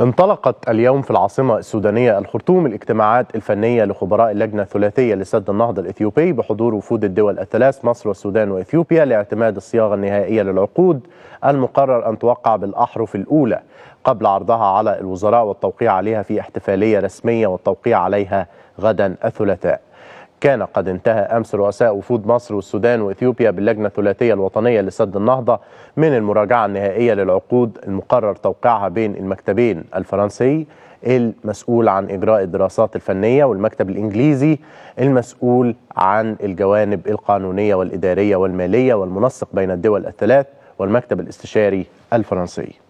انطلقت اليوم في العاصمة السودانية الخرطوم الاجتماعات الفنية لخبراء اللجنة الثلاثية لسد النهضة الإثيوبي بحضور وفود الدول الثلاث مصر والسودان وإثيوبيا لاعتماد الصياغة النهائية للعقود المقرر أن توقع بالأحرف الأولى قبل عرضها على الوزراء والتوقيع عليها في احتفالية رسمية والتوقيع عليها غدا الثلاثاء كان قد انتهى أمس رؤساء وفود مصر والسودان وإثيوبيا باللجنة الثلاثية الوطنية لسد النهضة من المراجعة النهائية للعقود المقرر توقيعها بين المكتبين الفرنسي المسؤول عن إجراء الدراسات الفنية والمكتب الإنجليزي المسؤول عن الجوانب القانونية والإدارية والمالية والمنسق بين الدول الثلاث والمكتب الاستشاري الفرنسي